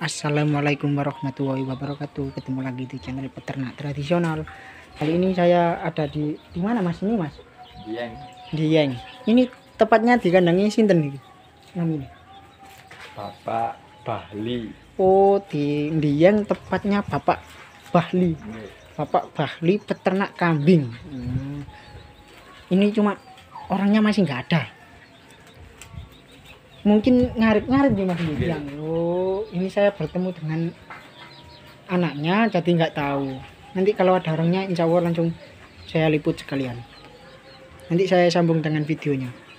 Assalamualaikum warahmatullahi wabarakatuh. Ketemu lagi di channel peternak tradisional. Kali ini saya ada di di mana Mas ini Mas? Dieng. Dieng. Ini tepatnya di kandangnya sinten iki? Namanya? Bapak Bahli. Oh, di Dieng tepatnya Bapak Bahli. Iya. Bapak Bahli peternak kambing. Hmm. Ini cuma orangnya masih nggak ada. Mungkin ngarit-ngarit di Mas Dieng. Iya. Oh, ini saya bertemu dengan anaknya jadi nggak tahu nanti kalau ada orangnya insya Allah langsung saya liput sekalian nanti saya sambung dengan videonya